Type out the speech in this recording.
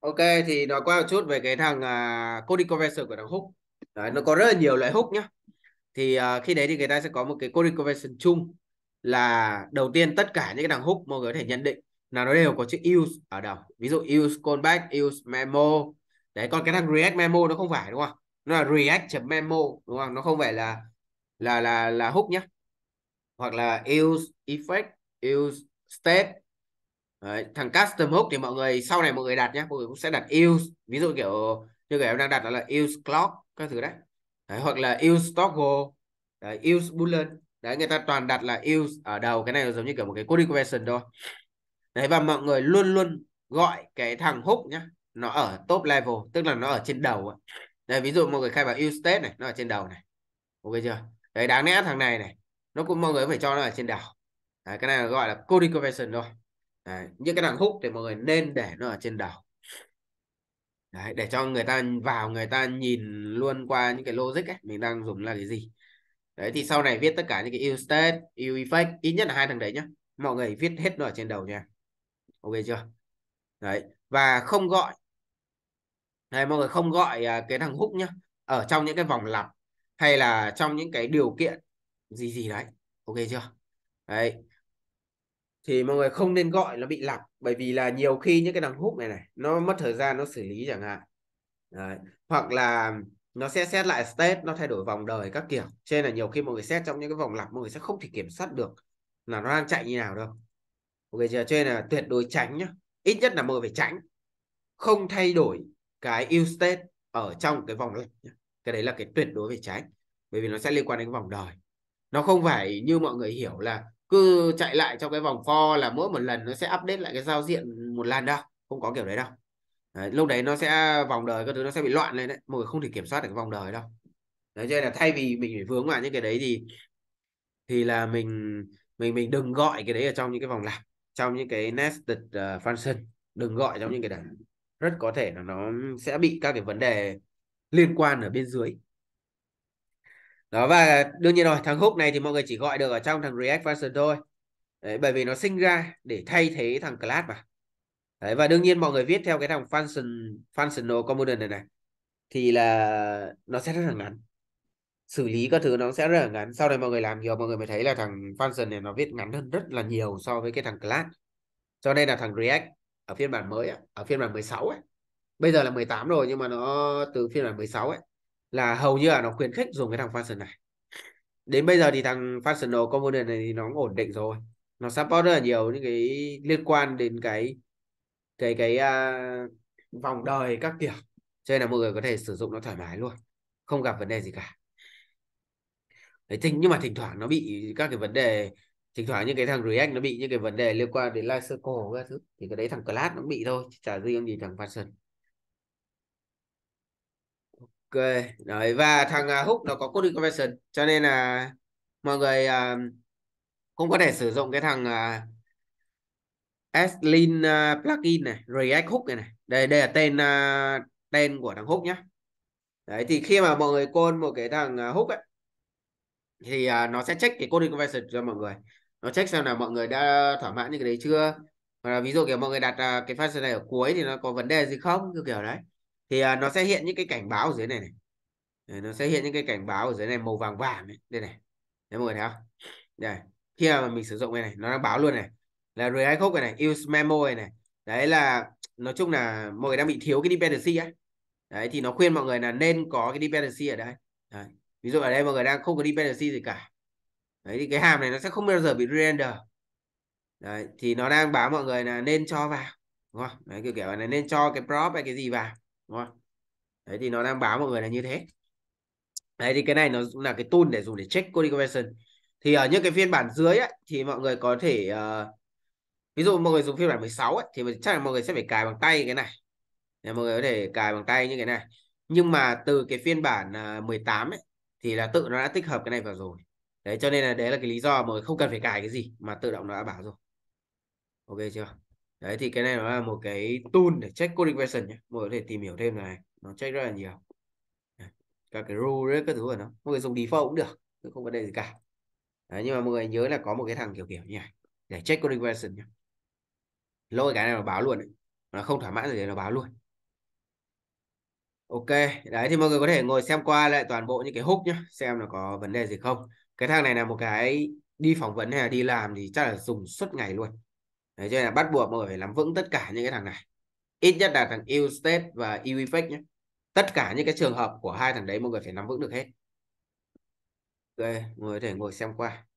Ok thì nói qua một chút về cái thằng uh, coding convention của thằng hook. Đấy, nó có rất là nhiều loại hook nhá. Thì uh, khi đấy thì người ta sẽ có một cái coding convention chung là đầu tiên tất cả những cái thằng hook mọi người có thể nhận định là nó đều có chữ use ở đầu. Ví dụ use callback, use memo. Đấy còn cái thằng react memo nó không phải đúng không? Nó là react.memo đúng không? Nó không phải là là là là hook nhá. Hoặc là use effect, use state Đấy, thằng custom hook thì mọi người sau này mọi người đặt nhé mọi người cũng sẽ đặt use ví dụ kiểu như kiểu em đang đặt là use clock các thứ đấy, đấy hoặc là use toggle use boolean đấy người ta toàn đặt là use ở đầu cái này là giống như kiểu một cái coding convention thôi đấy và mọi người luôn luôn gọi cái thằng hook nhá nó ở top level tức là nó ở trên đầu ấy. đấy ví dụ mọi người khai vào use state này nó ở trên đầu này ok chưa đấy đáng lẽ thằng này này nó cũng mọi người phải cho nó ở trên đầu đấy, cái này gọi là coding convention thôi Đấy, như cái đằng hút thì mọi người nên để nó ở trên đầu Đấy, để cho người ta vào người ta nhìn luôn qua những cái logic ấy, mình đang dùng là cái gì đấy thì sau này viết tất cả những cái ill state ill effect ít nhất là hai thằng đấy nhá mọi người viết hết nó ở trên đầu nha ok chưa đấy và không gọi đấy mọi người không gọi à, cái thằng hút nhá ở trong những cái vòng lặp hay là trong những cái điều kiện gì gì đấy ok chưa đấy thì mọi người không nên gọi nó bị lặp bởi vì là nhiều khi những cái đằng hút này này nó mất thời gian nó xử lý chẳng hạn Đấy. hoặc là nó sẽ xét lại state nó thay đổi vòng đời các kiểu cho nên là nhiều khi mọi người xét trong những cái vòng lặp mọi người sẽ không thể kiểm soát được là nó đang chạy như nào đâu ok chưa cho nên là tuyệt đối tránh nhá ít nhất là mọi người phải tránh không thay đổi cái use state ở trong cái vòng lặp cái đấy là cái tuyệt đối về tránh bởi vì nó sẽ liên quan đến cái vòng đời nó không phải như mọi người hiểu là cứ chạy lại trong cái vòng for là mỗi một lần nó sẽ update lại cái giao diện một lần đâu không có kiểu đấy đâu đấy, lúc đấy nó sẽ vòng đời các thứ nó sẽ bị loạn lên đấy mọi người không thể kiểm soát được cái vòng đời đâu đấy cho nên là thay vì mình phải vướng vào những cái đấy thì thì là mình mình mình đừng gọi cái đấy ở trong những cái vòng lặp trong những cái nested uh, function đừng gọi trong những cái đấy rất có thể là nó sẽ bị các cái vấn đề liên quan ở bên dưới đó và đương nhiên rồi thằng hook này thì mọi người chỉ gọi được ở trong thằng react function thôi đấy, bởi vì nó sinh ra để thay thế thằng class mà đấy, và đương nhiên mọi người viết theo cái thằng function functional component này này thì là nó sẽ rất là ngắn xử lý các thứ nó sẽ rất là ngắn sau này mọi người làm nhiều mọi người mới thấy là thằng function này nó viết ngắn hơn rất là nhiều so với cái thằng class cho nên là thằng react ở phiên bản mới ở phiên bản 16 ấy bây giờ là 18 rồi nhưng mà nó từ phiên bản 16 ấy là hầu như là nó khuyến khích dùng cái thằng function này đến bây giờ thì thằng functional component này thì nó ổn định rồi nó support rất là nhiều những cái liên quan đến cái cái cái uh, vòng đời các kiểu cho nên là mọi người có thể sử dụng nó thoải mái luôn không gặp vấn đề gì cả Đấy, thỉnh, nhưng mà thỉnh thoảng nó bị các cái vấn đề thỉnh thoảng những cái thằng React nó bị những cái vấn đề liên quan đến life cycle các thứ thì cái đấy thằng class nó bị thôi chả riêng gì thằng function ok đấy và thằng à, hook nó có coding convention cho nên là mọi người à, cũng có thể sử dụng cái thằng à, aslin plugin này React hook này này đây đây là tên tên của thằng hook nhá đấy thì khi mà mọi người côn một cái thằng hook ấy thì nó sẽ check cái coding convention cho mọi người nó check xem là mọi người đã thỏa mãn những cái đấy chưa hoặc ví dụ kiểu mọi người đặt cái function này ở cuối thì nó có vấn đề gì không kiểu kiểu đấy thì à, nó sẽ hiện những cái cảnh báo ở dưới này này đấy, nó sẽ hiện những cái cảnh báo ở dưới này màu vàng vàng ấy. đây này đấy mọi người thấy không đây khi mà mình sử dụng cái này nó đang báo luôn này là rồi khúc này này use memo này này đấy là nói chung là mọi người đang bị thiếu cái dependency á đấy thì nó khuyên mọi người là nên có cái dependency ở đây đấy. ví dụ ở đây mọi người đang không có dependency gì cả đấy thì cái hàm này nó sẽ không bao giờ bị render đấy thì nó đang báo mọi người là nên cho vào đúng không đấy kiểu kiểu này nên cho cái prop hay cái gì vào đúng không đấy thì nó đang báo mọi người là như thế đấy thì cái này nó là cái tool để dùng để check coding conversion thì ở những cái phiên bản dưới ấy, thì mọi người có thể uh, ví dụ mọi người dùng phiên bản 16 ấy, thì chắc là mọi người sẽ phải cài bằng tay cái này để mọi người có thể cài bằng tay như cái này nhưng mà từ cái phiên bản 18 ờ, ấy, thì là tự nó đã tích hợp cái này vào rồi đấy cho nên là đấy là cái lý do mà không cần phải cài cái gì mà tự động nó đã bảo rồi ok chưa đấy thì cái này nó là một cái tool để check coding version nhé mọi người có thể tìm hiểu thêm này nó check rất là nhiều các cái rule đấy các thứ của nó mọi người dùng default cũng được chứ không vấn đề gì cả đấy, nhưng mà mọi người nhớ là có một cái thằng kiểu kiểu như này để check coding version nhé lôi cái này nó báo luôn đấy. nó không thỏa mãn thì nó báo luôn ok đấy thì mọi người có thể ngồi xem qua lại toàn bộ những cái hook nhá xem nó có vấn đề gì không cái thằng này là một cái đi phỏng vấn hay là đi làm thì chắc là dùng suốt ngày luôn Đấy, cho nên là bắt buộc mọi người phải nắm vững tất cả những cái thằng này ít nhất là thằng EU state và EU effect nhé tất cả những cái trường hợp của hai thằng đấy mọi người phải nắm vững được hết ok mọi người có thể ngồi xem qua